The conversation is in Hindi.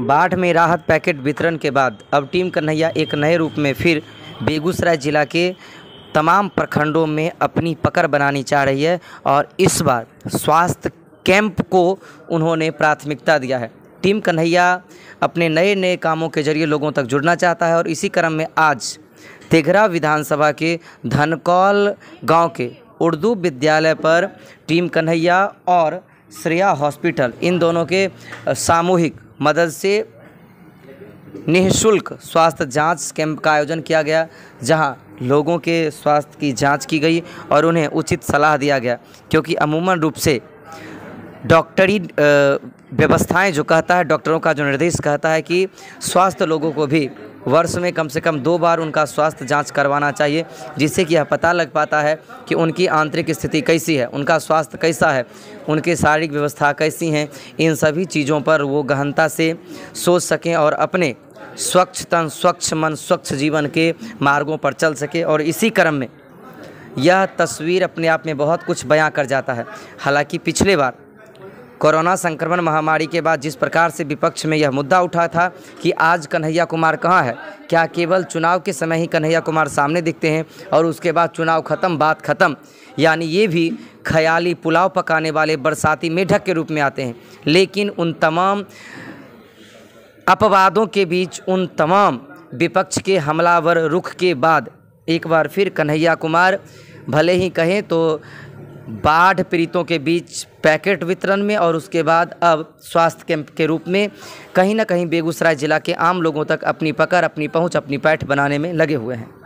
बाढ़ में राहत पैकेट वितरण के बाद अब टीम कन्हैया एक नए रूप में फिर बेगूसराय जिला के तमाम प्रखंडों में अपनी पकड़ बनानी चाह रही है और इस बार स्वास्थ्य कैंप को उन्होंने प्राथमिकता दिया है टीम कन्हैया अपने नए नए कामों के जरिए लोगों तक जुड़ना चाहता है और इसी क्रम में आज तेघरा विधानसभा के धनकौल गांव के उर्दू विद्यालय पर टीम कन्हैया और श्रेया हॉस्पिटल इन दोनों के सामूहिक मदद से निःशुल्क स्वास्थ्य जांच कैंप का आयोजन किया गया जहां लोगों के स्वास्थ्य की जांच की गई और उन्हें उचित सलाह दिया गया क्योंकि अमूमन रूप से डॉक्टरी व्यवस्थाएं जो कहता है डॉक्टरों का जो निर्देश कहता है कि स्वास्थ्य लोगों को भी वर्ष में कम से कम दो बार उनका स्वास्थ्य जांच करवाना चाहिए जिससे कि यह पता लग पाता है कि उनकी आंतरिक स्थिति कैसी है उनका स्वास्थ्य कैसा है उनके शारीरिक व्यवस्था कैसी हैं इन सभी चीज़ों पर वो गहनता से सोच सकें और अपने स्वच्छ तन स्वच्छ मन स्वच्छ जीवन के मार्गों पर चल सके और इसी क्रम में यह तस्वीर अपने आप में बहुत कुछ बयां कर जाता है हालांकि पिछले बार कोरोना संक्रमण महामारी के बाद जिस प्रकार से विपक्ष में यह मुद्दा उठा था कि आज कन्हैया कुमार कहाँ है क्या केवल चुनाव के समय ही कन्हैया कुमार सामने दिखते हैं और उसके बाद चुनाव खत्म बात खत्म यानी ये भी ख्याली पुलाव पकाने वाले बरसाती मेढक के रूप में आते हैं लेकिन उन तमाम अपवादों के बीच उन तमाम विपक्ष के हमलावर रुख के बाद एक बार फिर कन्हैया कुमार भले ही कहें तो बाढ़ पीड़ितों के बीच पैकेट वितरण में और उसके बाद अब स्वास्थ्य कैंप के रूप में कहीं ना कहीं बेगूसराय ज़िला के आम लोगों तक अपनी पकड़ अपनी पहुंच अपनी पैठ बनाने में लगे हुए हैं